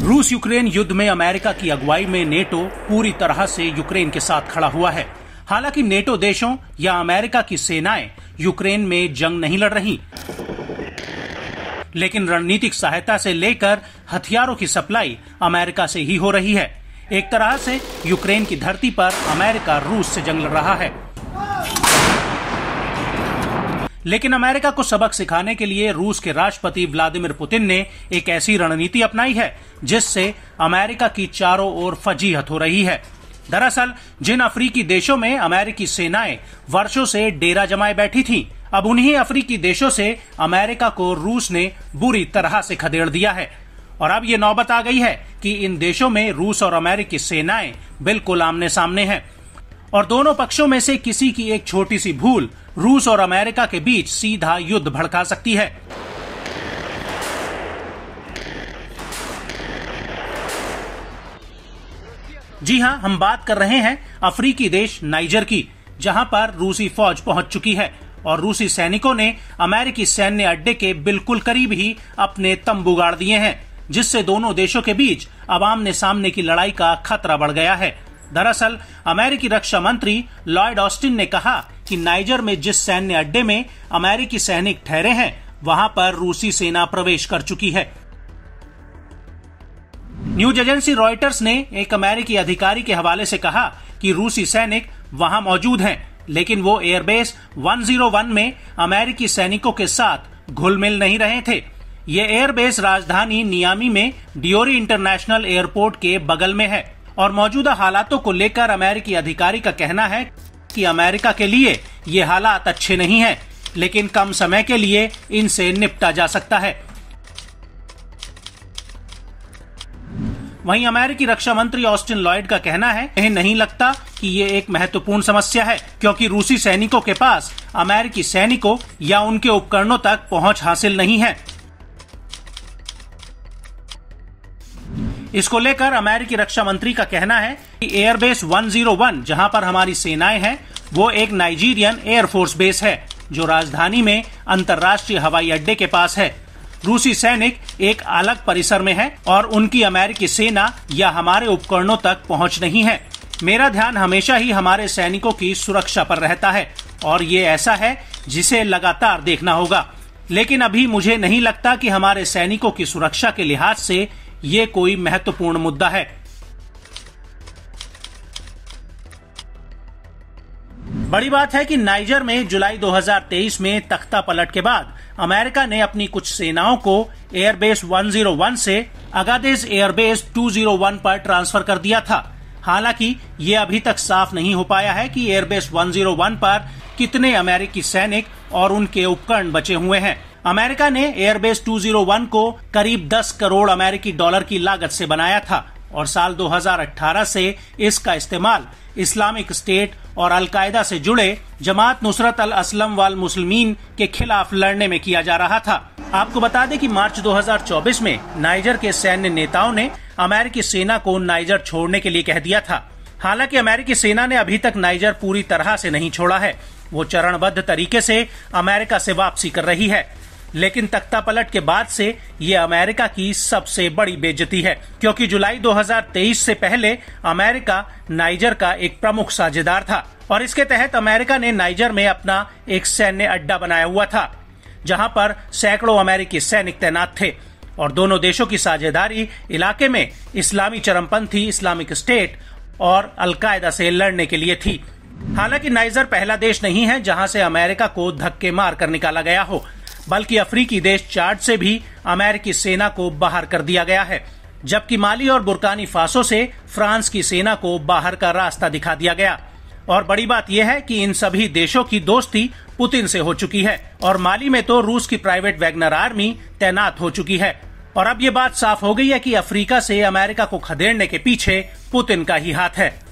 रूस यूक्रेन युद्ध में अमेरिका की अगुवाई में नेटो पूरी तरह से यूक्रेन के साथ खड़ा हुआ है हालांकि नेटो देशों या अमेरिका की सेनाएं यूक्रेन में जंग नहीं लड़ रही लेकिन रणनीतिक सहायता से लेकर हथियारों की सप्लाई अमेरिका से ही हो रही है एक तरह से यूक्रेन की धरती पर अमेरिका रूस से जंग लड़ रहा है लेकिन अमेरिका को सबक सिखाने के लिए रूस के राष्ट्रपति व्लादिमीर पुतिन ने एक ऐसी रणनीति अपनाई है जिससे अमेरिका की चारों ओर फजीहत हो रही है दरअसल जिन अफ्रीकी देशों में अमेरिकी सेनाएं वर्षों से डेरा जमाए बैठी थीं, अब उन्हीं अफ्रीकी देशों से अमेरिका को रूस ने बुरी तरह से खदेड़ दिया है और अब ये नौबत आ गई है कि इन देशों में रूस और अमेरिकी सेनाएं बिल्कुल आमने सामने हैं और दोनों पक्षों में से किसी की एक छोटी सी भूल रूस और अमेरिका के बीच सीधा युद्ध भड़का सकती है जी हां हम बात कर रहे हैं अफ्रीकी देश नाइजर की जहां पर रूसी फौज पहुंच चुकी है और रूसी सैनिकों ने अमेरिकी सैन्य अड्डे के बिल्कुल करीब ही अपने तंबू गाड़ दिए हैं जिससे दोनों देशों के बीच अब आमने सामने की लड़ाई का खतरा बढ़ गया है दरअसल अमेरिकी रक्षा मंत्री लॉयड ऑस्टिन ने कहा कि नाइजर में जिस सैन्य अड्डे में अमेरिकी सैनिक ठहरे हैं वहां पर रूसी सेना प्रवेश कर चुकी है न्यूज एजेंसी रॉयटर्स ने एक अमेरिकी अधिकारी के हवाले से कहा कि रूसी सैनिक वहां मौजूद हैं लेकिन वो एयरबेस 101 में अमेरिकी सैनिकों के साथ घुलमिल नहीं रहे थे ये एयरबेस राजधानी नियामी में डियोरी इंटरनेशनल एयरपोर्ट के बगल में है और मौजूदा हालातों को लेकर अमेरिकी अधिकारी का कहना है कि अमेरिका के लिए ये हालात अच्छे नहीं है लेकिन कम समय के लिए इनसे निपटा जा सकता है वहीं अमेरिकी रक्षा मंत्री ऑस्टिन लॉयड का कहना है यह नहीं लगता कि ये एक महत्वपूर्ण समस्या है क्योंकि रूसी सैनिकों के पास अमेरिकी सैनिकों या उनके उपकरणों तक पहुंच हासिल नहीं है इसको लेकर अमेरिकी रक्षा मंत्री का कहना है कि एयरबेस 101 जहां पर हमारी सेनाएं हैं वो एक नाइजीरियन एयरफोर्स बेस है जो राजधानी में अंतर्राष्ट्रीय हवाई अड्डे के पास है रूसी सैनिक एक अलग परिसर में है और उनकी अमेरिकी सेना या हमारे उपकरणों तक पहुंच नहीं है मेरा ध्यान हमेशा ही हमारे सैनिकों की सुरक्षा पर रहता है और ये ऐसा है जिसे लगातार देखना होगा लेकिन अभी मुझे नहीं लगता कि हमारे सैनिकों की सुरक्षा के लिहाज से ये कोई महत्वपूर्ण मुद्दा है बड़ी बात है कि नाइजर में जुलाई 2023 में तख्ता पलट के बाद अमेरिका ने अपनी कुछ सेनाओं को एयरबेस 101 से अगादेज एयरबेस 201 पर ट्रांसफर कर दिया था हालांकि ये अभी तक साफ नहीं हो पाया है कि एयरबेस 101 पर कितने अमेरिकी सैनिक और उनके उपकरण बचे हुए हैं अमेरिका ने एयरबेस 201 को करीब 10 करोड़ अमेरिकी डॉलर की लागत से बनाया था और साल 2018 से इसका इस्तेमाल इस्लामिक स्टेट और अलकायदा से जुड़े जमात नुसरत अल असलम वाल मुसलमीन के खिलाफ लड़ने में किया जा रहा था आपको बता दें कि मार्च 2024 में नाइजर के सैन्य नेताओं ने अमेरिकी सेना को नाइजर छोड़ने के लिए कह दिया था हालांकि अमेरिकी सेना ने अभी तक नाइजर पूरी तरह से नहीं छोड़ा है वो चरणबद्ध तरीके से अमेरिका से वापसी कर रही है लेकिन तख्ता पलट के बाद से ये अमेरिका की सबसे बड़ी बेजती है क्योंकि जुलाई 2023 से पहले अमेरिका नाइजर का एक प्रमुख साझेदार था और इसके तहत अमेरिका ने नाइजर में अपना एक सैन्य अड्डा बनाया हुआ था जहां पर सैकड़ों अमेरिकी सैनिक तैनात थे और दोनों देशों की साझेदारी इलाके में इस्लामी चरमपंथी इस्लामिक स्टेट और अलकायदा से लड़ने के लिए थी हालांकि नाइजर पहला देश नहीं है जहां से अमेरिका को धक्के मार कर निकाला गया हो बल्कि अफ्रीकी देश चार्ट से भी अमेरिकी सेना को बाहर कर दिया गया है जबकि माली और बुरकानी फासो से फ्रांस की सेना को बाहर का रास्ता दिखा दिया गया और बड़ी बात यह है कि इन सभी देशों की दोस्ती पुतिन से हो चुकी है और माली में तो रूस की प्राइवेट वैगनर आर्मी तैनात हो चुकी है और अब ये बात साफ हो गई है कि अफ्रीका से अमेरिका को खदेड़ने के पीछे पुतिन का ही हाथ है